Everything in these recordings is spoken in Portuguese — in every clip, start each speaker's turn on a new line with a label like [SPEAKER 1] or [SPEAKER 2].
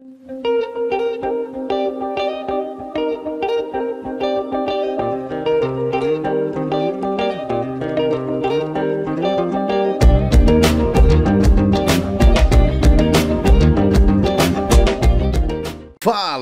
[SPEAKER 1] Thank you.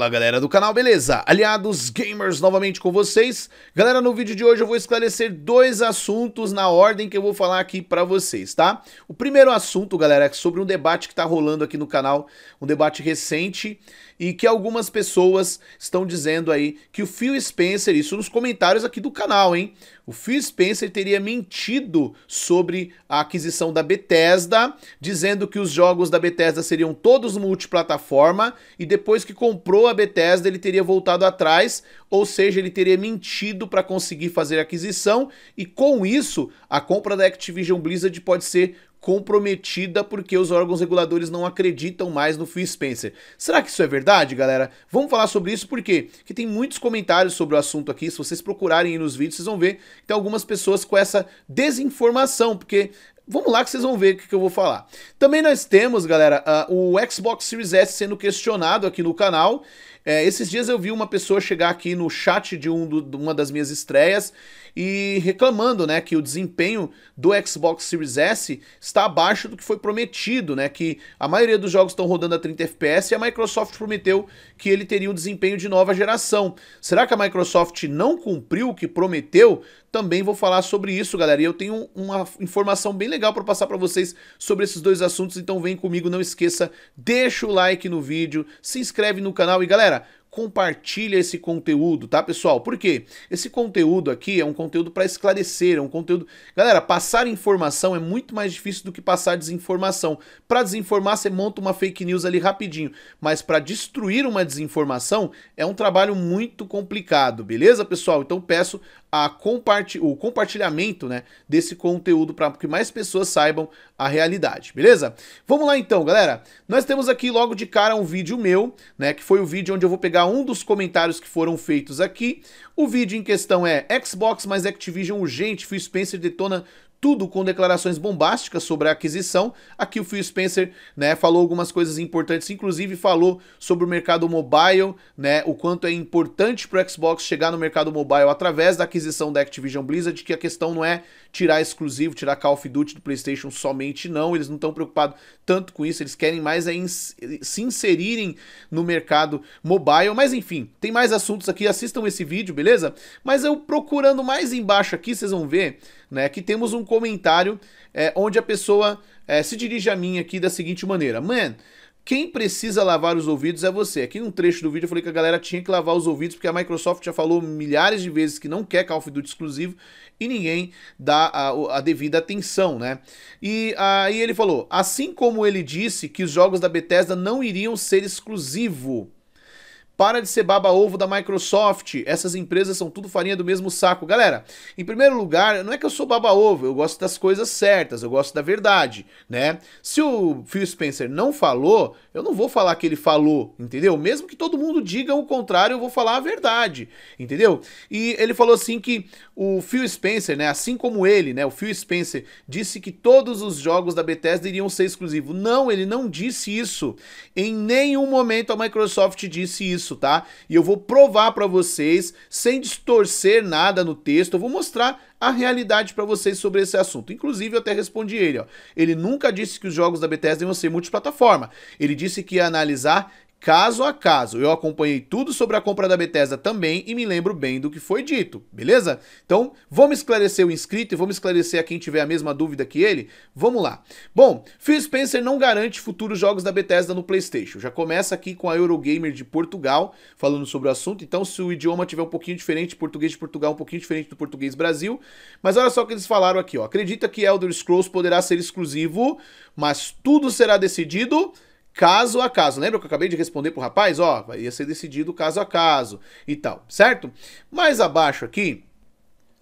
[SPEAKER 1] Fala galera do canal, beleza? Aliados gamers novamente com vocês. Galera, no vídeo de hoje eu vou esclarecer dois assuntos na ordem que eu vou falar aqui para vocês, tá? O primeiro assunto, galera, é sobre um debate que tá rolando aqui no canal, um debate recente e que algumas pessoas estão dizendo aí que o Phil Spencer, isso nos comentários aqui do canal, hein? O Phil Spencer teria mentido sobre a aquisição da Bethesda, dizendo que os jogos da Bethesda seriam todos multiplataforma e depois que comprou a Bethesda ele teria voltado atrás, ou seja, ele teria mentido para conseguir fazer a aquisição e com isso a compra da Activision Blizzard pode ser comprometida porque os órgãos reguladores não acreditam mais no Phil Spencer. Será que isso é verdade, galera? Vamos falar sobre isso porque que tem muitos comentários sobre o assunto aqui. Se vocês procurarem nos vídeos, vocês vão ver que tem algumas pessoas com essa desinformação, porque Vamos lá que vocês vão ver o que, eu vou falar. Também nós temos, galera, ah, o Xbox Series S sendo questionado aqui no canal. É, esses dias eu vi uma pessoa chegar aqui no chat de, um do, de uma das minhas estreias e reclamando, né, que o desempenho do Xbox Series S está abaixo do que foi prometido, né, que a maioria dos jogos estão rodando a 30 FPS e a Microsoft prometeu que ele teria um desempenho de nova geração. Será que a Microsoft não cumpriu o que prometeu? também vou falar sobre isso, galera. E eu tenho uma informação bem legal para passar para vocês sobre esses dois assuntos, então vem comigo, não esqueça, deixa o like no vídeo, se inscreve no canal e galera, compartilha esse conteúdo, tá, pessoal? Por quê? Esse conteúdo aqui é um conteúdo para esclarecer, é um conteúdo... Galera, passar informação é muito mais difícil do que passar desinformação. Para desinformar, você monta uma fake news ali rapidinho, mas para destruir uma desinformação é um trabalho muito complicado, beleza, pessoal? Então peço a comparti o compartilhamento né, desse conteúdo para que mais pessoas saibam a realidade, beleza? Vamos lá então, galera. Nós temos aqui logo de cara um vídeo meu, né, que foi o vídeo onde eu vou pegar um dos comentários que foram feitos aqui. O vídeo em questão é Xbox mais Activision urgente, Phil Spencer detona tudo com declarações bombásticas sobre a aquisição. Aqui o Phil Spencer, né, falou algumas coisas importantes, inclusive falou sobre o mercado mobile, né, o quanto é importante para o Xbox chegar no mercado mobile através da aquisição da Activision Blizzard, que a questão não é tirar exclusivo, tirar Call of Duty do PlayStation somente, não. Eles não estão preocupados tanto com isso, eles querem mais é ins se inserirem no mercado mobile. Mas enfim, tem mais assuntos aqui, assistam esse vídeo, beleza? Mas eu procurando mais embaixo aqui, vocês vão ver né, que temos um comentário é, onde a pessoa é, se dirige a mim aqui da seguinte maneira: Man. Quem precisa lavar os ouvidos é você. Aqui num trecho do vídeo eu falei que a galera tinha que lavar os ouvidos porque a Microsoft já falou milhares de vezes que não quer Call of Duty exclusivo e ninguém dá a, a devida atenção, né? E aí ele falou, assim como ele disse que os jogos da Bethesda não iriam ser exclusivo para de ser baba-ovo da Microsoft. Essas empresas são tudo farinha do mesmo saco. Galera, em primeiro lugar, não é que eu sou baba-ovo, eu gosto das coisas certas, eu gosto da verdade, né? Se o Phil Spencer não falou, eu não vou falar que ele falou, entendeu? Mesmo que todo mundo diga o contrário, eu vou falar a verdade, entendeu? E ele falou assim que o Phil Spencer, né, assim como ele, né, o Phil Spencer disse que todos os jogos da Bethesda iriam ser exclusivos. Não, ele não disse isso. Em nenhum momento a Microsoft disse isso isso, tá? E eu vou provar para vocês, sem distorcer nada no texto, eu vou mostrar a realidade para vocês sobre esse assunto. Inclusive, eu até respondi ele, ó. Ele nunca disse que os jogos da Bethesda iam ser multiplataforma. Ele disse que ia analisar caso a caso. Eu acompanhei tudo sobre a compra da Bethesda também e me lembro bem do que foi dito, beleza? Então, vamos esclarecer o inscrito e vamos esclarecer a quem tiver a mesma dúvida que ele? Vamos lá. Bom, Phil Spencer não garante futuros jogos da Bethesda no PlayStation. Já começa aqui com a Eurogamer de Portugal falando sobre o assunto. Então, se o idioma tiver um pouquinho diferente, português de Portugal é um pouquinho diferente do português Brasil, mas olha só o que eles falaram aqui, ó. Acredita que Elder Scrolls poderá ser exclusivo, mas tudo será decidido caso a caso. Lembra que eu acabei de responder pro rapaz? Ó, ia ser decidido caso a caso e tal, certo? Mais abaixo aqui,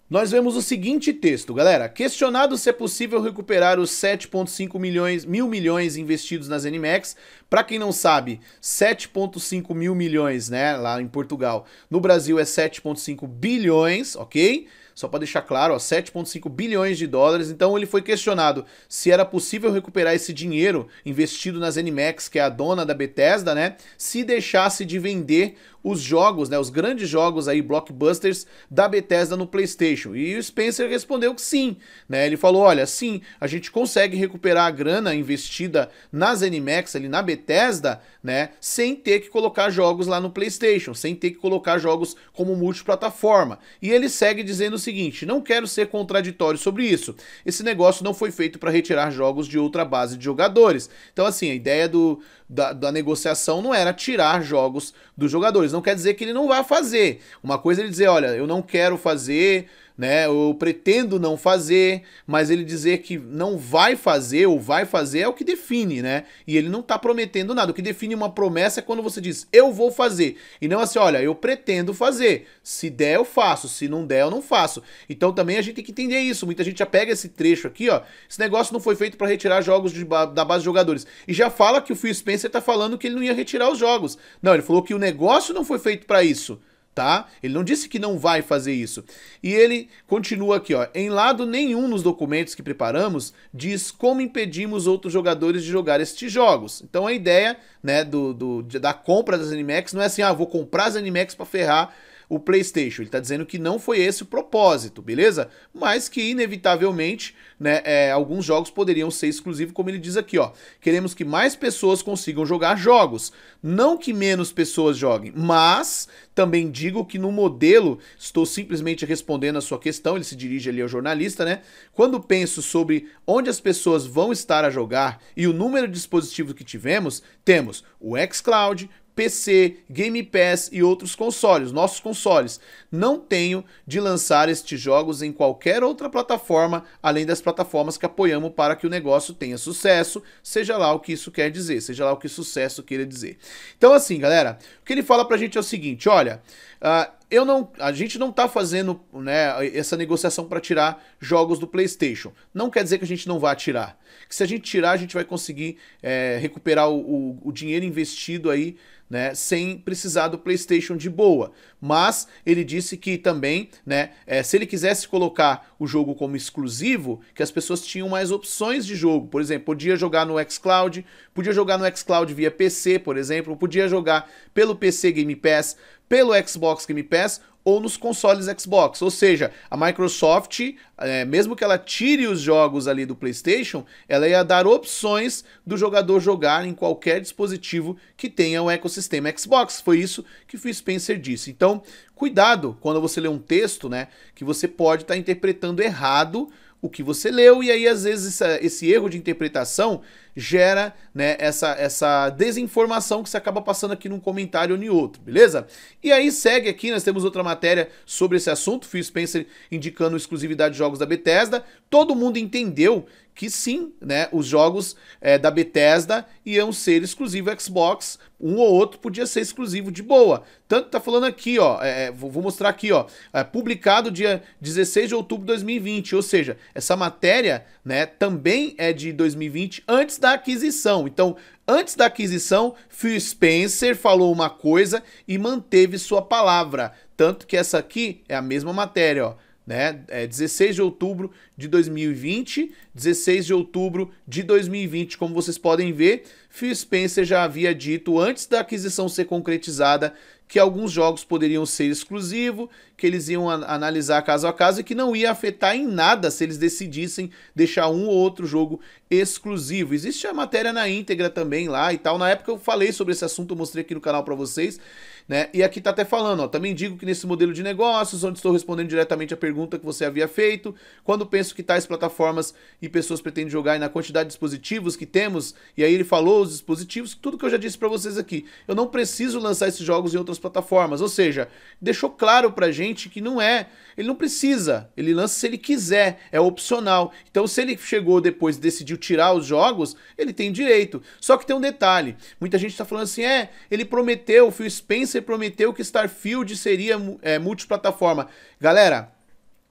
[SPEAKER 1] nós vemos o seguinte texto, galera. Questionado se é possível recuperar os 7,5 milhões, mil milhões investidos nas NMAX. Para quem não sabe, 7,5 mil milhões, né, lá em Portugal. No Brasil é 7,5 bilhões, ok? Só para deixar claro, 7,5 bilhões de dólares. Então ele foi questionado se era possível recuperar esse dinheiro investido nas NMax, que é a dona da Bethesda, né? Se deixasse de vender os jogos, né, os grandes jogos aí blockbusters da Bethesda no PlayStation. E o Spencer respondeu que sim, né? Ele falou: "Olha, sim, a gente consegue recuperar a grana investida nas NMax ali na Bethesda, né, sem ter que colocar jogos lá no PlayStation, sem ter que colocar jogos como multiplataforma". E ele segue dizendo o seguinte: não quero ser contraditório sobre isso. Esse negócio não foi feito para retirar jogos de outra base de jogadores. Então, assim, a ideia do, da, da, negociação não era tirar jogos dos jogadores. Não quer dizer que ele não vá fazer. Uma coisa é ele dizer: olha, eu não quero fazer né? Eu pretendo não fazer, mas ele dizer que não vai fazer ou vai fazer é o que define, né? E ele não tá prometendo nada. O que define uma promessa é quando você diz eu vou fazer e não assim, olha, eu pretendo fazer. Se der eu faço, se não der eu não faço. Então também a gente tem que entender isso. Muita gente já pega esse trecho aqui, ó. Esse negócio não foi feito para retirar jogos de, da base de jogadores e já fala que o Phil Spencer tá falando que ele não ia retirar os jogos. Não, ele falou que o negócio não foi feito para isso tá? Ele não disse que não vai fazer isso. E ele continua aqui, ó. Em lado nenhum nos documentos que preparamos diz como impedimos outros jogadores de jogar estes jogos. Então a ideia, né, do, do da compra das animex não é assim, ah, vou comprar as animex para ferrar o PlayStation. Ele está dizendo que não foi esse o propósito, beleza? Mas que inevitavelmente, né, é, alguns jogos poderiam ser exclusivos, como ele diz aqui, ó. Queremos que mais pessoas consigam jogar jogos, não que menos pessoas joguem, mas também digo que no modelo, estou simplesmente respondendo a sua questão, ele se dirige ali ao jornalista, né? Quando penso sobre onde as pessoas vão estar a jogar e o número de dispositivos que tivemos, temos o xCloud, PC, Game Pass e outros consoles, nossos consoles. Não tenho de lançar estes jogos em qualquer outra plataforma, além das plataformas que apoiamos para que o negócio tenha sucesso, seja lá o que isso quer dizer, seja lá o que sucesso queira dizer. Então assim, galera, o que ele fala pra gente é o seguinte, olha, uh, eu não, a gente não tá fazendo né, essa negociação para tirar jogos do PlayStation. Não quer dizer que a gente não vá tirar. Que se a gente tirar, a gente vai conseguir é, recuperar o, o, o dinheiro investido aí né, sem precisar do PlayStation de boa. Mas ele disse que também, né, é, se ele quisesse colocar o jogo como exclusivo, que as pessoas tinham mais opções de jogo. Por exemplo, podia jogar no xCloud, podia jogar no xCloud via PC, por exemplo, podia jogar pelo PC Game Pass, pelo Xbox Game Pass ou nos consoles Xbox. Ou seja, a Microsoft, é, mesmo que ela tire os jogos ali do PlayStation, ela ia dar opções do jogador jogar em qualquer dispositivo que tenha o um ecossistema Xbox. Foi isso que o Spencer disse. Então, cuidado quando você lê um texto, né, que você pode estar tá interpretando errado o que você leu e aí às vezes esse erro de interpretação gera né, essa, essa desinformação que você acaba passando aqui num comentário ou em outro, beleza? E aí segue aqui, nós temos outra matéria sobre esse assunto, Phil Spencer indicando exclusividade de jogos da Bethesda. Todo mundo entendeu que sim, né, os jogos é, da Bethesda iam ser exclusivo Xbox, um ou outro podia ser exclusivo de boa. Tanto tá falando aqui, ó, é, é vou mostrar aqui, ó, é, publicado dia 16 de outubro de 2020, ou seja, essa matéria, né, também é de 2020, antes da aquisição. Então, antes da aquisição, Phil Spencer falou uma coisa e manteve sua palavra. Tanto que essa aqui é a mesma matéria, ó né? É 16 de outubro de 2020, 16 de outubro de 2020, como vocês podem ver, Phil Spencer já havia dito antes da aquisição ser concretizada que alguns jogos poderiam ser exclusivos, que eles iam analisar caso a caso e que não ia afetar em nada se eles decidissem deixar um ou outro jogo exclusivo. Existe a matéria na íntegra também lá e tal. Na época eu falei sobre esse assunto, eu mostrei aqui no canal para vocês, né? E aqui tá até falando, ó, também digo que nesse modelo de negócios, onde estou respondendo diretamente a pergunta que você havia feito, quando penso que tais plataformas e pessoas pretendem jogar e na quantidade de dispositivos que temos, e aí ele falou os dispositivos, tudo que eu já disse para vocês aqui. Eu não preciso lançar esses jogos em outras plataformas. Ou seja, deixou claro pra gente que não é, ele não precisa, ele lança se ele quiser, é opcional. Então, se ele chegou depois e decidiu tirar os jogos, ele tem direito. Só que tem um detalhe: muita gente tá falando assim, é, ele prometeu, o Phil Spencer prometeu que Starfield seria é, multiplataforma. Galera,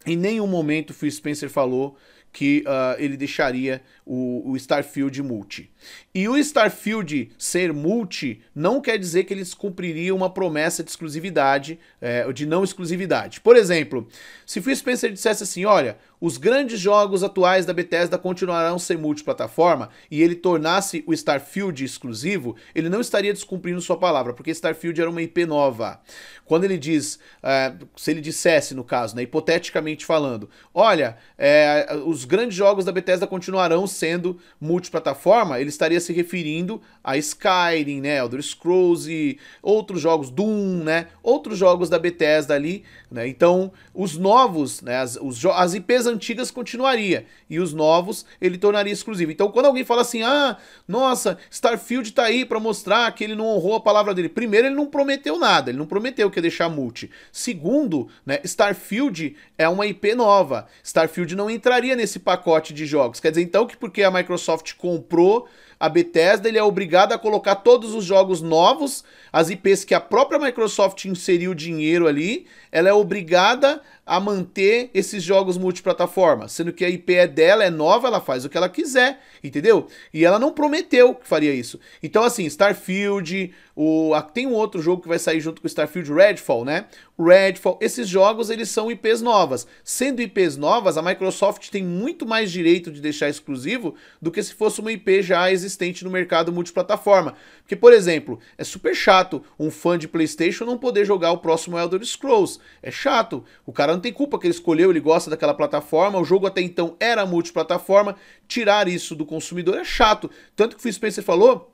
[SPEAKER 1] em nenhum momento o Phil Spencer falou que uh, ele deixaria o, o, Starfield multi. E o Starfield ser multi não quer dizer que eles cumpririam uma promessa de exclusividade, é, de não exclusividade. Por exemplo, se Phil Spencer dissesse assim, olha, os grandes jogos atuais da Bethesda continuarão a ser multiplataforma e ele tornasse o Starfield exclusivo, ele não estaria descumprindo sua palavra, porque Starfield era uma IP nova. Quando ele diz, é, se ele dissesse no caso, né, hipoteticamente falando, olha, é, os grandes jogos da Bethesda continuarão sendo multiplataforma, ele estaria se referindo a Skyrim, né, Elder Scrolls e outros jogos, Doom, né, outros jogos da Bethesda ali, né, então os novos, né, as, os, as IPs antigas continuaria, e os novos ele tornaria exclusivo. Então quando alguém fala assim, ah, nossa, Starfield tá aí para mostrar que ele não honrou a palavra dele, primeiro ele não prometeu nada, ele não prometeu que ia deixar multi. Segundo, né, Starfield é uma IP nova, Starfield não entraria nesse pacote de jogos, quer dizer, então que porque a Microsoft comprou a Bethesda, ele é obrigado a colocar todos os jogos novos, as IPs que a própria Microsoft inseriu dinheiro ali, ela é obrigada a manter esses jogos multiplataforma, sendo que a IP é dela, é nova, ela faz o que ela quiser, entendeu? E ela não prometeu que faria isso. Então, assim, Starfield, o, tem um outro jogo que vai sair junto com Starfield, Redfall, né? Redfall, esses jogos, eles são IPs novas. Sendo IPs novas, a Microsoft tem muito mais direito de deixar exclusivo do que se fosse uma IP já existente no mercado multiplataforma. Porque, por exemplo, é super chato um fã de PlayStation não poder jogar o próximo Elder Scrolls. É chato. O cara não tem culpa que ele escolheu, ele gosta daquela plataforma. O jogo até então era multiplataforma. Tirar isso do consumidor é chato. Tanto que o Phil Spencer falou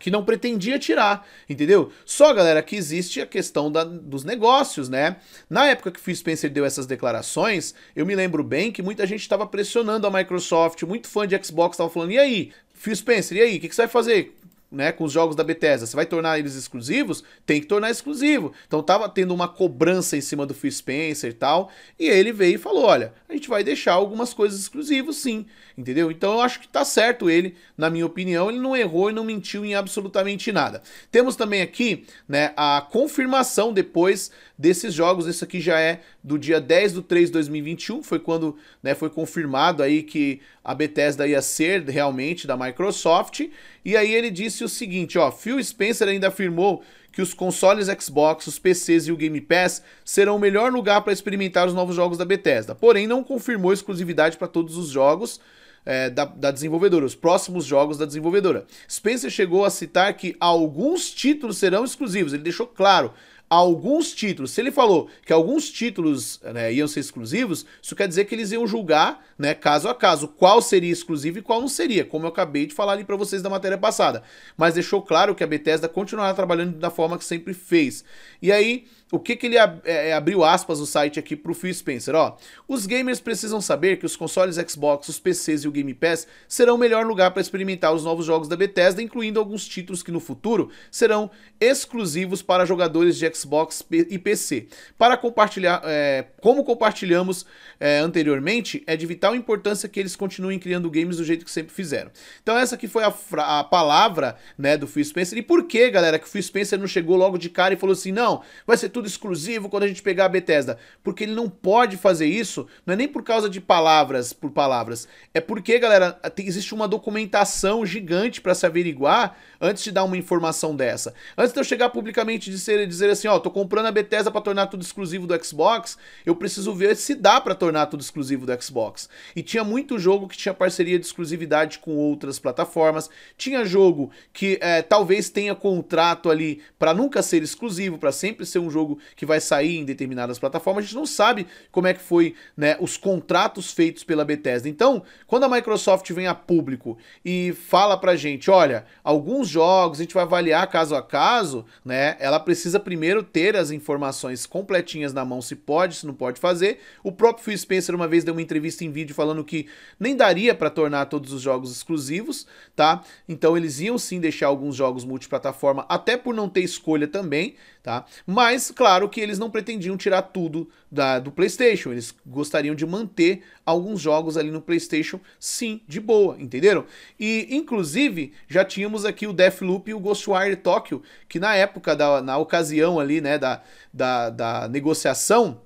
[SPEAKER 1] que não pretendia tirar, entendeu? Só, galera, que existe a questão da, dos negócios, né? Na época que o Phil Spencer deu essas declarações, eu me lembro bem que muita gente estava pressionando a Microsoft, muito fã de Xbox estava falando, e aí, Phil Spencer, e aí, o que, que você vai fazer? né, com os jogos da Bethesda, você vai tornar eles exclusivos? Tem que tornar exclusivo. Então tava tendo uma cobrança em cima do Phil Spencer e tal, e ele veio e falou, olha, a gente vai deixar algumas coisas exclusivas sim, entendeu? Então eu acho que tá certo ele, na minha opinião, ele não errou e não mentiu em absolutamente nada. Temos também aqui, né, a confirmação depois desses jogos, isso aqui já é do dia 10 de 3 de 2021, foi quando né, foi confirmado aí que a Bethesda ia ser realmente da Microsoft. E aí ele disse o seguinte, ó, Phil Spencer ainda afirmou que os consoles Xbox, os PCs e o Game Pass serão o melhor lugar para experimentar os novos jogos da Bethesda. Porém, não confirmou exclusividade para todos os jogos, é, da, da, desenvolvedora, os próximos jogos da desenvolvedora. Spencer chegou a citar que alguns títulos serão exclusivos, ele deixou claro alguns títulos. Se ele falou que alguns títulos né, iam ser exclusivos, isso quer dizer que eles iam julgar, né, caso a caso, qual seria exclusivo e qual não seria, como eu acabei de falar ali para vocês da matéria passada. Mas deixou claro que a Bethesda continuará trabalhando da forma que sempre fez. E aí o que, que ele ab é, é, abriu aspas o site aqui pro Phil Spencer, ó. Os gamers precisam saber que os consoles Xbox, os PCs e o Game Pass serão o melhor lugar para experimentar os novos jogos da Bethesda, incluindo alguns títulos que no futuro serão exclusivos para jogadores de Xbox e PC. Para compartilhar, é, como compartilhamos é, anteriormente, é de vital importância que eles continuem criando games do jeito que sempre fizeram. Então essa aqui foi a, a palavra, né, do Phil Spencer. E por que, galera, que o Phil Spencer não chegou logo de cara e falou assim, não, vai ser tudo exclusivo quando a gente pegar a Bethesda. Porque ele não pode fazer isso, não é nem por causa de palavras por palavras. É porque, galera, existe uma documentação gigante para se averiguar antes de dar uma informação dessa. Antes de eu chegar publicamente e dizer, dizer assim, ó, tô comprando a Bethesda para tornar tudo exclusivo do Xbox, eu preciso ver se dá para tornar tudo exclusivo do Xbox. E tinha muito jogo que tinha parceria de exclusividade com outras plataformas, tinha jogo que é, talvez tenha contrato ali para nunca ser exclusivo, para sempre ser um jogo jogo que vai sair em determinadas plataformas, a gente não sabe como é que foi né, os contratos feitos pela Bethesda. Então, quando a Microsoft vem a público e fala pra gente, olha, alguns jogos a gente vai avaliar caso a caso, né? Ela precisa primeiro ter as informações completinhas na mão, se pode, se não pode fazer. O próprio Phil Spencer uma vez deu uma entrevista em vídeo falando que nem daria para tornar todos os jogos exclusivos, tá? Então eles iam sim deixar alguns jogos multiplataforma, até por não ter escolha também, tá? Mas claro que eles não pretendiam tirar tudo da, do PlayStation, eles gostariam de manter alguns jogos ali no PlayStation, sim, de boa, entenderam? E, inclusive, já tínhamos aqui o Deathloop e o Ghostwire Tokyo, que na época, da, na ocasião ali, né, da, da, da negociação,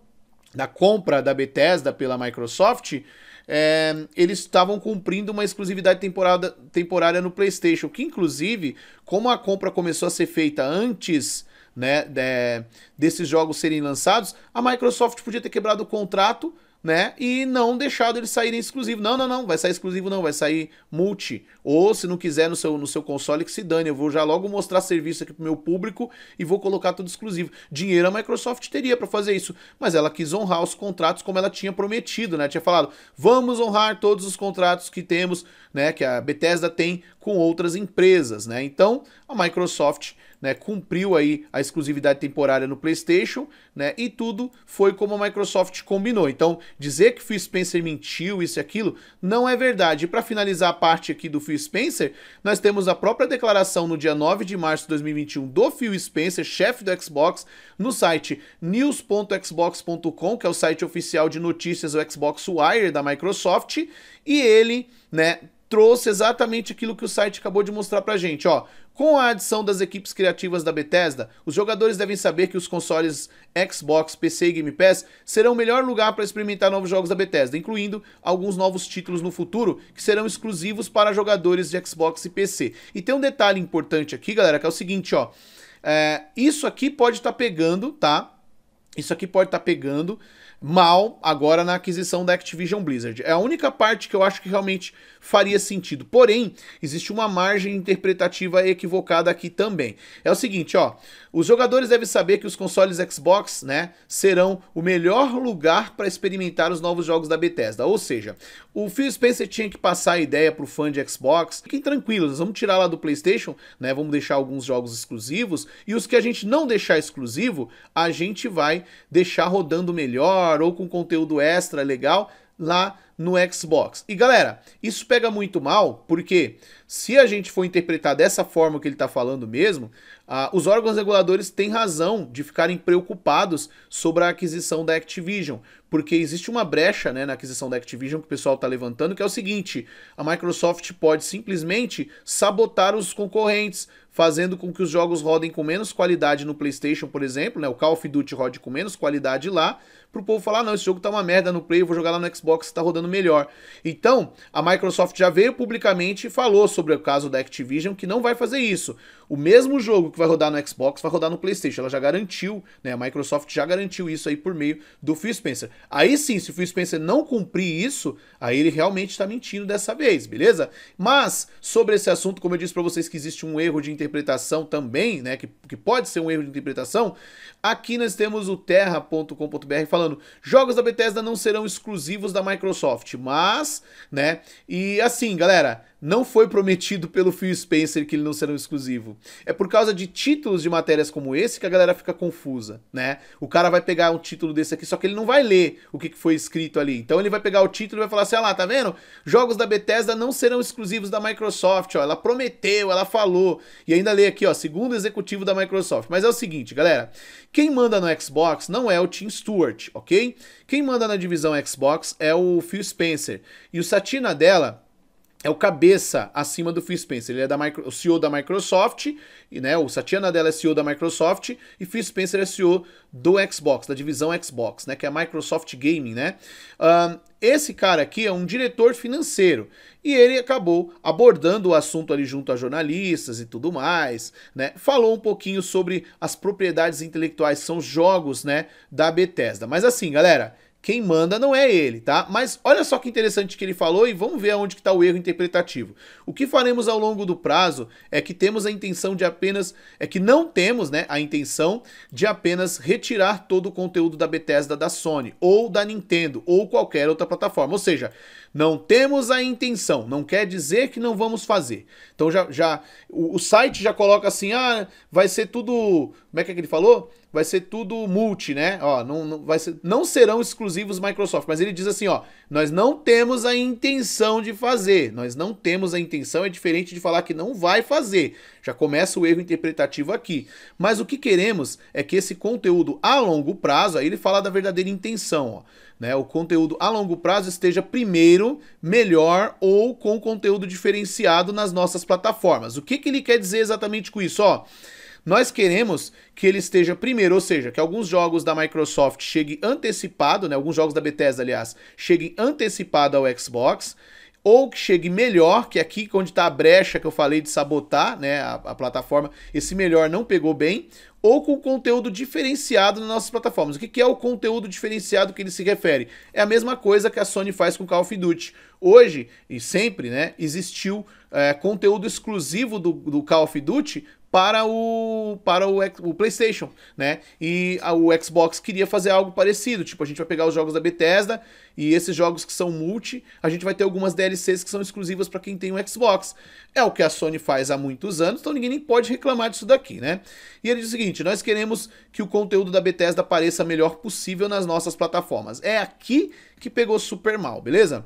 [SPEAKER 1] da compra da Bethesda pela Microsoft, é, eles estavam cumprindo uma exclusividade temporada, temporária no PlayStation, que inclusive, como a compra começou a ser feita antes né, de, é, desses jogos serem lançados, a Microsoft podia ter quebrado o contrato, né, e não deixado eles saírem exclusivo. Não, não, não, vai sair exclusivo não, vai sair multi. Ou se não quiser no seu, no seu console, que se dane, eu vou já logo mostrar serviço aqui pro meu público e vou colocar tudo exclusivo. Dinheiro a Microsoft teria para fazer isso, mas ela quis honrar os contratos como ela tinha prometido, né, tinha falado, vamos honrar todos os contratos que temos, né, que a Bethesda tem com outras empresas, né, então a Microsoft né, cumpriu aí a exclusividade temporária no PlayStation, né, e tudo foi como a Microsoft combinou. Então, dizer que Phil Spencer mentiu, isso e aquilo, não é verdade. E para finalizar a parte aqui do Phil Spencer, nós temos a própria declaração no dia 9 de março de 2021 do Phil Spencer, chefe do Xbox, no site news.xbox.com, que é o site oficial de notícias do Xbox Wire da Microsoft, e ele, né, trouxe exatamente aquilo que o site acabou de mostrar pra gente, ó. Com a adição das equipes criativas da Bethesda, os jogadores devem saber que os consoles Xbox, PC e Game Pass serão o melhor lugar para experimentar novos jogos da Bethesda, incluindo alguns novos títulos no futuro que serão exclusivos para jogadores de Xbox e PC. E tem um detalhe importante aqui, galera, que é o seguinte, ó. É, isso aqui pode estar tá pegando, tá? Isso aqui pode estar tá pegando mal agora na aquisição da Activision Blizzard. É a única parte que eu acho que realmente faria sentido. Porém, existe uma margem interpretativa equivocada aqui também. É o seguinte, ó, os jogadores devem saber que os consoles Xbox, né, serão o melhor lugar para experimentar os novos jogos da Bethesda. Ou seja, o Phil Spencer tinha que passar a ideia pro fã de Xbox. Fiquem tranquilos, vamos tirar lá do PlayStation, né, vamos deixar alguns jogos exclusivos e os que a gente não deixar exclusivo, a gente vai deixar rodando melhor ou com conteúdo extra legal lá no Xbox. E galera, isso pega muito mal, porque se a gente for interpretar dessa forma que ele está falando mesmo, ah, os órgãos reguladores têm razão de ficarem preocupados sobre a aquisição da Activision, porque existe uma brecha né, na aquisição da Activision que o pessoal está levantando, que é o seguinte: a Microsoft pode simplesmente sabotar os concorrentes, fazendo com que os jogos rodem com menos qualidade no PlayStation, por exemplo, né, o Call of Duty rode com menos qualidade lá, para o povo falar: não, esse jogo tá uma merda no Play, eu vou jogar lá no Xbox, está rodando funcionando melhor. Então, a Microsoft já veio publicamente e falou sobre o caso da Activision que não vai fazer isso o mesmo jogo que vai rodar no Xbox vai rodar no PlayStation. Ela já garantiu, né? A Microsoft já garantiu isso aí por meio do Phil Spencer. Aí sim, se o Phil Spencer não cumprir isso, aí ele realmente está mentindo dessa vez, beleza? Mas sobre esse assunto, como eu disse para vocês que existe um erro de interpretação também, né? Que, que pode ser um erro de interpretação. Aqui nós temos o terra.com.br falando: jogos da Bethesda não serão exclusivos da Microsoft, mas, né? E assim, galera, não foi prometido pelo Phil Spencer que ele não será um exclusivo. É por causa de títulos de matérias como esse que a galera fica confusa, né? O cara vai pegar um título desse aqui, só que ele não vai ler o que foi escrito ali. Então ele vai pegar o título e vai falar assim: ah lá, tá vendo? Jogos da Bethesda não serão exclusivos da Microsoft, ó. Ela prometeu, ela falou. E ainda lê aqui, ó, segundo executivo da Microsoft. Mas é o seguinte, galera: quem manda no Xbox não é o Tim Stewart, ok? Quem manda na divisão Xbox é o Phil Spencer. E o Satina dela é o cabeça acima do Phil Spencer. Ele é da micro, o CEO da Microsoft, e, né, o Satya Nadella é CEO da Microsoft e Phil Spencer é CEO do Xbox, da divisão Xbox, né, que é a Microsoft Gaming, né? Um, esse cara aqui é um diretor financeiro e ele acabou abordando o assunto ali junto a jornalistas e tudo mais, né? Falou um pouquinho sobre as propriedades intelectuais são jogos, né, da Bethesda. Mas assim, galera, quem manda não é ele, tá? Mas olha só que interessante que ele falou e vamos ver aonde que está o erro interpretativo. O que faremos ao longo do prazo é que temos a intenção de apenas, é que não temos, né, a intenção de apenas retirar todo o conteúdo da Bethesda da Sony ou da Nintendo ou qualquer outra plataforma. Ou seja, não temos a intenção, não quer dizer que não vamos fazer. Então já, já o, o site já coloca assim, ah, vai ser tudo, como é que, é que ele falou? Vai ser tudo multi, né? Ó, não, não, vai ser, não serão exclusivos Microsoft, mas ele diz assim, ó, nós não temos a intenção de fazer, nós não temos a intenção, é diferente de falar que não vai fazer. Já começa o erro interpretativo aqui. Mas o que queremos é que esse conteúdo a longo prazo, aí ele fala da verdadeira intenção, ó, né? O conteúdo a longo prazo esteja primeiro, melhor ou com conteúdo diferenciado nas nossas plataformas. O que, que ele quer dizer exatamente com isso? Ó, nós queremos que ele esteja primeiro, ou seja, que alguns jogos da Microsoft cheguem antecipado, né? Alguns jogos da Bethesda, aliás, cheguem antecipado ao Xbox ou que chegue melhor, que é aqui onde está a brecha que eu falei de sabotar né, a, a, plataforma, esse melhor não pegou bem, ou com conteúdo diferenciado nas nossas plataformas. O que, que é o conteúdo diferenciado que ele se refere? É a mesma coisa que a Sony faz com Call of Duty. Hoje, e sempre, né, existiu é, conteúdo exclusivo do, do Call of Duty para o para o, o, PlayStation, né? E a, o Xbox queria fazer algo parecido, tipo a gente vai pegar os jogos da Bethesda e esses jogos que são multi, a gente vai ter algumas DLCs que são exclusivas para quem tem um Xbox. É o que a Sony faz há muitos anos, então ninguém nem pode reclamar disso daqui, né? E ele diz o seguinte: nós queremos que o conteúdo da Bethesda apareça melhor possível nas nossas plataformas. É aqui que pegou super mal, beleza?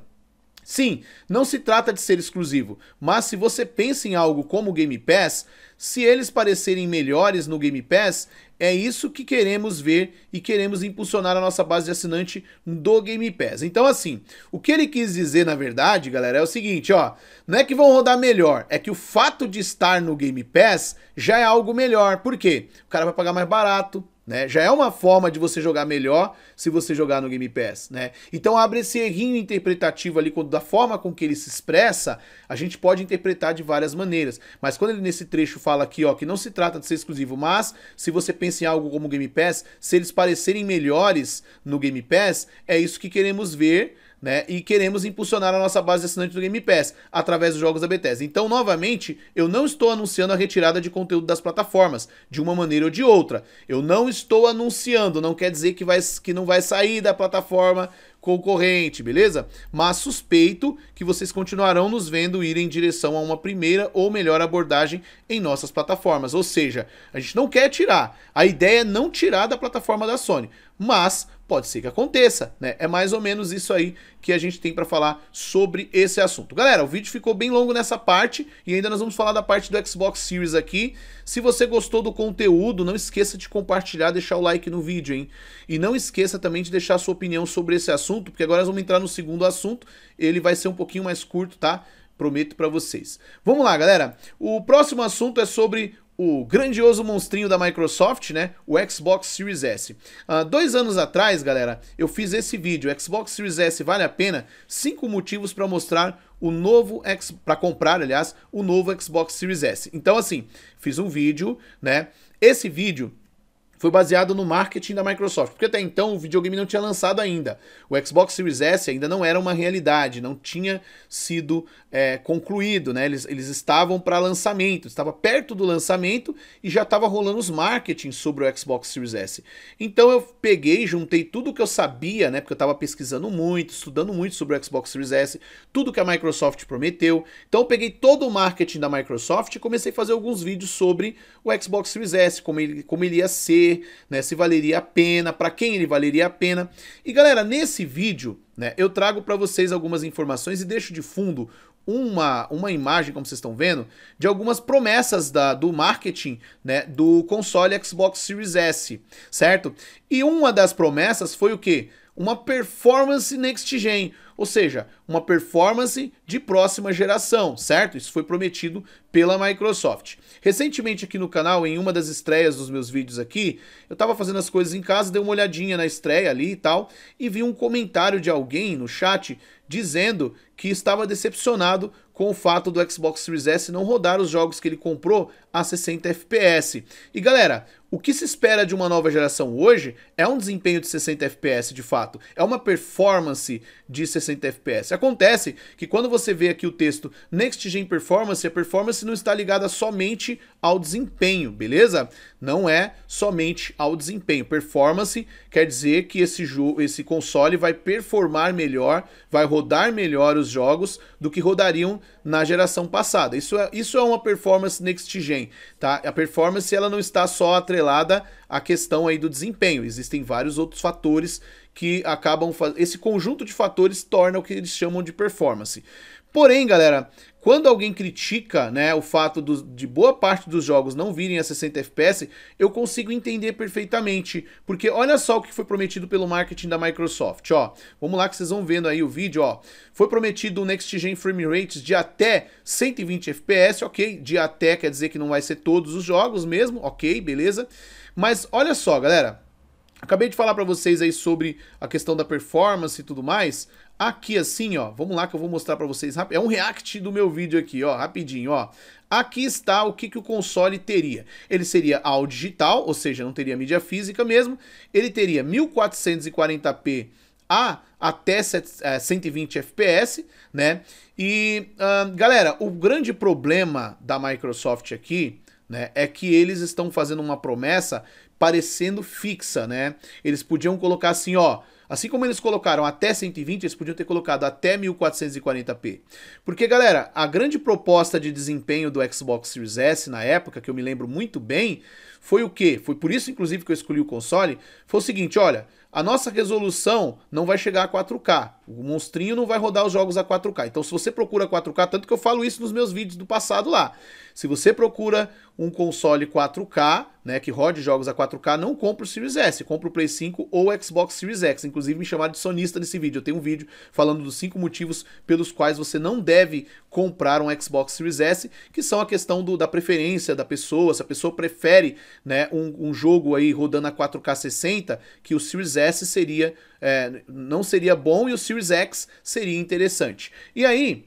[SPEAKER 1] Sim, não se trata de ser exclusivo, mas se você pensa em algo como o Game Pass, se eles parecerem melhores no Game Pass, é isso que queremos ver e queremos impulsionar a nossa base de assinante do Game Pass. Então, assim, o que ele quis dizer, na verdade, galera, é o seguinte, ó. Não é que vão rodar melhor, é que o fato de estar no Game Pass já é algo melhor. Por quê? O cara vai pagar mais barato, né? Já é uma forma de você jogar melhor se você jogar no Game Pass, né? Então abre esse errinho interpretativo ali quando da forma com que ele se expressa, a gente pode interpretar de várias maneiras. Mas quando ele nesse trecho fala aqui, ó, que não se trata de ser exclusivo, mas se você pensa em algo como Game Pass, se eles parecerem melhores no Game Pass, é isso que queremos ver né? E queremos impulsionar a nossa base de assinantes do Game Pass através dos jogos da Bethesda. Então, novamente, eu não estou anunciando a retirada de conteúdo das plataformas, de uma maneira ou de outra. Eu não estou anunciando, não quer dizer que, vai, que não vai sair da plataforma concorrente, beleza? Mas suspeito que vocês continuarão nos vendo ir em direção a uma primeira ou melhor abordagem em nossas plataformas. Ou seja, a gente não quer tirar. A ideia é não tirar da plataforma da Sony, mas pode ser que aconteça, né? É mais ou menos isso aí que a gente tem para falar sobre esse assunto. Galera, o vídeo ficou bem longo nessa parte e ainda nós vamos falar da parte do Xbox Series aqui. Se você gostou do conteúdo, não esqueça de compartilhar, deixar o like no vídeo, hein? E não esqueça também de deixar a sua opinião sobre esse assunto, porque agora nós vamos entrar no segundo assunto. Ele vai ser um pouquinho mais curto, tá? Prometo para vocês. Vamos lá, galera. O próximo assunto é sobre o grandioso monstrinho da Microsoft, né? O Xbox Series S. Uh, dois anos atrás, galera, eu fiz esse vídeo. Xbox Series S vale a pena? Cinco motivos para mostrar o novo para comprar, aliás, o novo Xbox Series S. Então, assim, fiz um vídeo, né? Esse vídeo foi baseado no marketing da Microsoft, porque até então o videogame não tinha lançado ainda. O Xbox Series S ainda não era uma realidade, não tinha sido é, concluído, né? Eles, eles estavam para lançamento, estava perto do lançamento e já estava rolando os marketing sobre o Xbox Series S. Então eu peguei, juntei tudo que eu sabia, né? Porque eu estava pesquisando muito, estudando muito sobre o Xbox Series S, tudo que a Microsoft prometeu. Então eu peguei todo o marketing da Microsoft e comecei a fazer alguns vídeos sobre o Xbox Series S, como ele, como ele ia ser né? Se valeria a pena, para quem ele valeria a pena. E galera, nesse vídeo, né, eu trago para vocês algumas informações e deixo de fundo uma, uma imagem, como vocês estão vendo, de algumas promessas da, do marketing né, do console Xbox Series S, certo? E uma das promessas foi o quê? Uma performance next gen, ou seja, uma performance de próxima geração, certo? Isso foi prometido pela Microsoft. Recentemente aqui no canal, em uma das estreias dos meus vídeos aqui, eu estava fazendo as coisas em casa, dei uma olhadinha na estreia ali e tal, e vi um comentário de alguém no chat dizendo que estava decepcionado com o fato do Xbox Series S não rodar os jogos que ele comprou a 60 FPS. E galera, o que se espera de uma nova geração hoje é um desempenho de 60 FPS de fato, é uma performance de 60 FPS. Acontece que quando você vê aqui o texto Next Gen Performance, a performance não está ligada somente ao desempenho, beleza? Não é somente ao desempenho. Performance quer dizer que esse, esse console vai performar melhor, vai rodar melhor os jogos do que rodariam na geração passada. Isso é, isso é uma performance Next Gen, tá? A performance ela não está só atrelada atrelada à questão aí do desempenho. Existem vários outros fatores que acabam fazendo. esse conjunto de fatores torna o que eles chamam de performance. Porém, galera, quando alguém critica né, o fato do, de boa parte dos jogos não virem a 60 FPS, eu consigo entender perfeitamente, porque olha só o que foi prometido pelo marketing da Microsoft, ó. Vamos lá que vocês vão vendo aí o vídeo, ó. Foi prometido um Next Gen Frame Rates de até 120 FPS, ok, de até quer dizer que não vai ser todos os jogos mesmo, ok, beleza. Mas olha só, galera, Acabei de falar para vocês aí sobre a questão da performance e tudo mais. Aqui assim, ó, vamos lá que eu vou mostrar para vocês rápido. É um react do meu vídeo aqui, ó, rapidinho, ó. Aqui está o que, que o console teria. Ele seria ao digital, ou seja, não teria mídia física mesmo. Ele teria 1440p a até 120 é, fps, né? E, uh, galera, o grande problema da Microsoft aqui, né, é que eles estão fazendo uma promessa parecendo fixa, né? Eles podiam colocar assim, ó, Assim como eles colocaram até 120, eles podiam ter colocado até 1440p. Porque, galera, a grande proposta de desempenho do Xbox Series S na época, que eu me lembro muito bem, foi o quê? Foi por isso, inclusive, que eu escolhi o console. Foi o seguinte: olha, a nossa resolução não vai chegar a 4K o monstrinho não vai rodar os jogos a 4K. Então, se você procura 4K, tanto que eu falo isso nos meus vídeos do passado lá. Se você procura um console 4K, né, que rode jogos a 4K, não compra o Series S, compra o Play 5 ou Xbox Series X. Inclusive, me chamaram de sonista nesse vídeo. Eu tenho um vídeo falando dos cinco motivos pelos quais você não deve comprar um Xbox Series S, que são a questão do, da preferência da pessoa, se a pessoa prefere né, um, um jogo aí rodando a 4K 60, que o Series S seria é, não seria bom e o Series X seria interessante. E aí,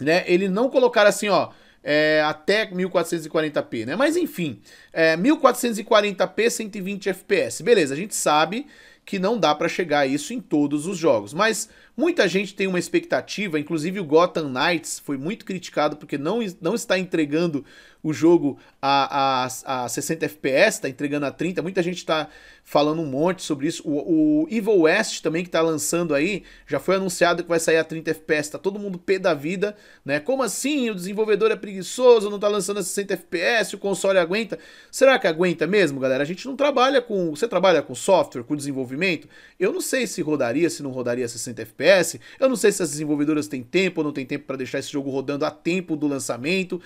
[SPEAKER 1] né, ele não colocar assim, ó, é, até 1440p, né? Mas enfim, é, 1440p 120 fps. Beleza, a gente sabe que não dá para chegar a isso em todos os jogos, mas muita gente tem uma expectativa, inclusive o Gotham Knights foi muito criticado porque não, não está entregando o jogo a, a, a 60 FPS, tá entregando a 30. Muita gente tá falando um monte sobre isso. O, o Evil West também que tá lançando aí, já foi anunciado que vai sair a 30 FPS, tá todo mundo pé da vida, né? Como assim? O desenvolvedor é preguiçoso, não tá lançando a 60 FPS, o console aguenta. Será que aguenta mesmo, galera? A gente não trabalha com, você trabalha com software, com desenvolvimento? Eu não sei se rodaria, se não rodaria a 60 FPS. Eu não sei se as desenvolvedoras têm tempo ou não têm tempo para deixar esse jogo rodando a tempo do lançamento.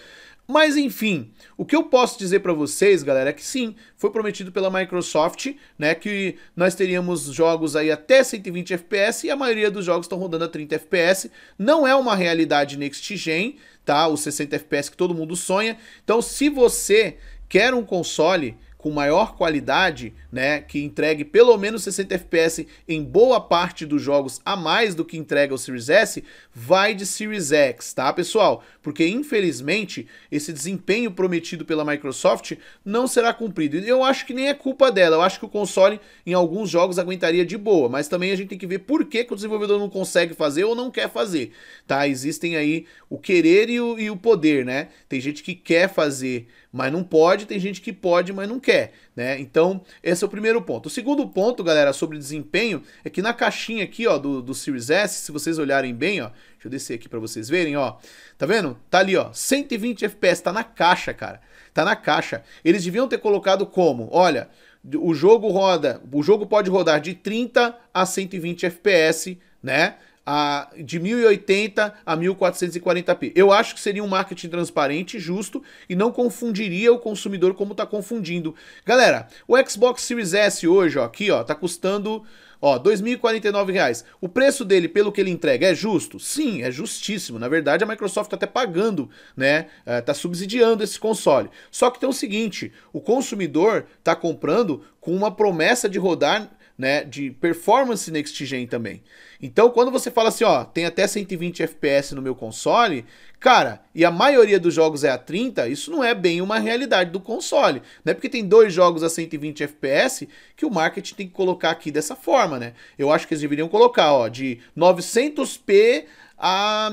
[SPEAKER 1] Mas enfim, o que eu posso dizer para vocês, galera, é que sim, foi prometido pela Microsoft, né, que nós teríamos jogos aí até 120 FPS e a maioria dos jogos estão rodando a 30 FPS. Não é uma realidade next gen, tá? Os 60 FPS que todo mundo sonha. Então, se você quer um console com maior qualidade, né, que entregue pelo menos 60 FPS em boa parte dos jogos a mais do que entrega o Series S, vai de Series X, tá, pessoal? Porque infelizmente esse desempenho prometido pela Microsoft não será cumprido. E eu acho que nem é culpa dela. Eu acho que o console em alguns jogos aguentaria de boa, mas também a gente tem que ver por que, que o desenvolvedor não consegue fazer ou não quer fazer, tá? Existem aí o querer e o, e o poder, né? Tem gente que quer fazer mas não pode, tem gente que pode, mas não quer, né? Então, esse é o primeiro ponto. O segundo ponto, galera, sobre desempenho, é que na caixinha aqui, ó, do, do Series S, se vocês olharem bem, ó, deixa eu descer aqui para vocês verem, ó, tá vendo? Tá ali, ó, 120 FPS, tá na caixa, cara, tá na caixa. Eles deviam ter colocado como, olha, o jogo roda, o jogo pode rodar de 30 a 120 FPS, né? a, de 1080 a 1440p. Eu acho que seria um marketing transparente, justo e não confundiria o consumidor como está confundindo. Galera, o Xbox Series S hoje, ó, aqui, ó, tá custando Ó, R$ 2.049. O preço dele, pelo que ele entrega, é justo? Sim, é justíssimo. Na verdade, a Microsoft está até pagando, né? Está é, subsidiando esse console. Só que tem o seguinte: o consumidor está comprando com uma promessa de rodar né, de performance next gen também. Então, quando você fala assim, ó, tem até 120 FPS no meu console, cara, e a maioria dos jogos é a 30, isso não é bem uma realidade do console. Não é porque tem dois jogos a 120 FPS que o marketing tem que colocar aqui dessa forma, né? Eu acho que eles deveriam colocar, ó, de 900p a, a,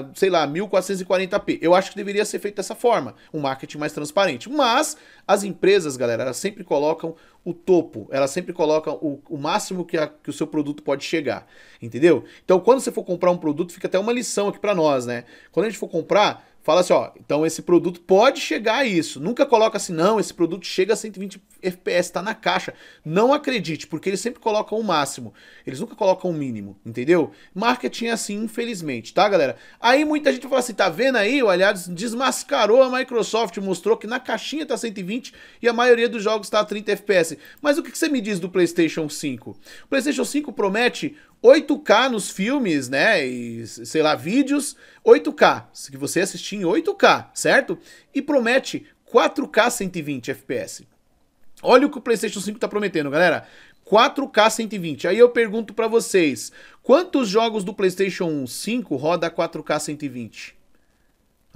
[SPEAKER 1] a, sei lá, 1440p. Eu acho que deveria ser feito dessa forma, um marketing mais transparente. Mas as empresas, galera, elas sempre colocam o topo, elas sempre colocam o, o máximo que, a, que o seu produto pode chegar, entendeu? Então, quando você for comprar um produto, fica até uma lição aqui para nós, né? Quando a gente for comprar, Fala assim, ó, então esse produto pode chegar a isso. Nunca coloca assim, não, esse produto chega a 120 FPS, tá na caixa. Não acredite, porque eles sempre colocam o máximo. Eles nunca colocam o mínimo, entendeu? Marketing é assim, infelizmente, tá, galera? Aí muita gente fala assim, tá vendo aí? O Aliados desmascarou a Microsoft, mostrou que na caixinha tá 120 e a maioria dos jogos tá a 30 FPS. Mas o que, que você me diz do PlayStation 5? O PlayStation 5 promete 8K nos filmes, né? E, sei lá, vídeos, 8K, que você assistir em 8K, certo? E promete 4K 120 FPS. Olha o que o PlayStation 5 tá prometendo, galera. 4K 120. Aí eu pergunto para vocês, quantos jogos do PlayStation 5 roda 4K 120?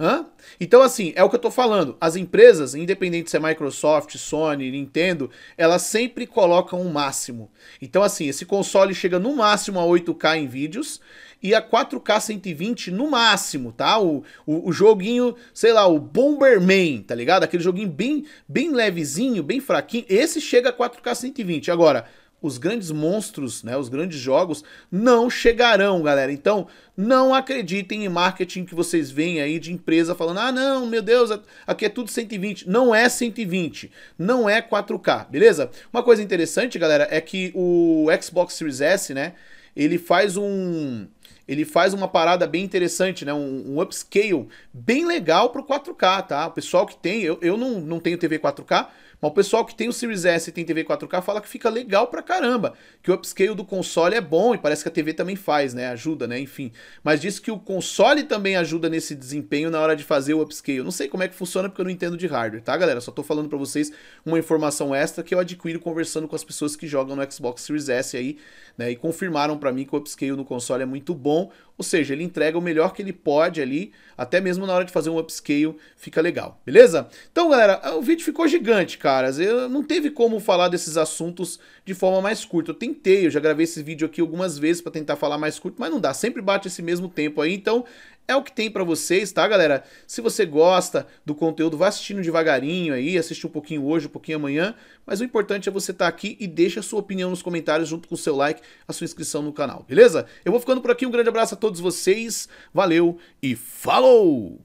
[SPEAKER 1] Hã? Então, assim, é o que eu estou falando. As empresas, independente se é Microsoft, Sony, Nintendo, elas sempre colocam o um máximo. Então, assim, esse console chega no máximo a 8K em vídeos e a 4K 120 no máximo, tá? O, o, o joguinho, sei lá, o Bomberman, tá ligado? Aquele joguinho bem, bem levezinho, bem fraquinho. Esse chega a 4K 120. Agora, os grandes monstros, né, os grandes jogos, não chegarão, galera. Então, não acreditem em marketing que vocês veem aí de empresa falando: ah, não, meu Deus, aqui é tudo 120. Não é 120, não é 4K, beleza? Uma coisa interessante, galera, é que o Xbox Series S, né, ele faz um ele faz uma parada bem interessante, né? Um, um upscale bem legal pro 4K, tá? O pessoal que tem, eu, eu não, não tenho TV 4K, mas o pessoal que tem o Series S e tem TV 4K fala que fica legal pra caramba, que o upscale do console é bom e parece que a TV também faz, né? Ajuda, né? Enfim. Mas diz que o console também ajuda nesse desempenho na hora de fazer o upscale. Não sei como é que funciona porque eu não entendo de hardware, tá, galera? Só tô falando para vocês uma informação extra que eu adquiro conversando com as pessoas que jogam no Xbox Series S aí né? E confirmaram para mim que o upscale no console é muito bom, ou seja, ele entrega o melhor que ele pode ali, até mesmo na hora de fazer um upscale, fica legal, beleza? Então, galera, o vídeo ficou gigante, caras. Eu não teve como falar desses assuntos de forma mais curta. Eu tentei, eu já gravei esse vídeo aqui algumas vezes para tentar falar mais curto, mas não dá, sempre bate esse mesmo tempo aí. Então, é o que tem para vocês, tá, galera? Se você gosta do conteúdo, vá assistindo devagarinho aí, assiste um pouquinho hoje, um pouquinho amanhã, mas o importante é você estar tá aqui e deixa a sua opinião nos comentários junto com o seu like, a sua inscrição no canal, beleza? Eu vou ficando por aqui, um grande abraço a todos vocês, valeu e falou!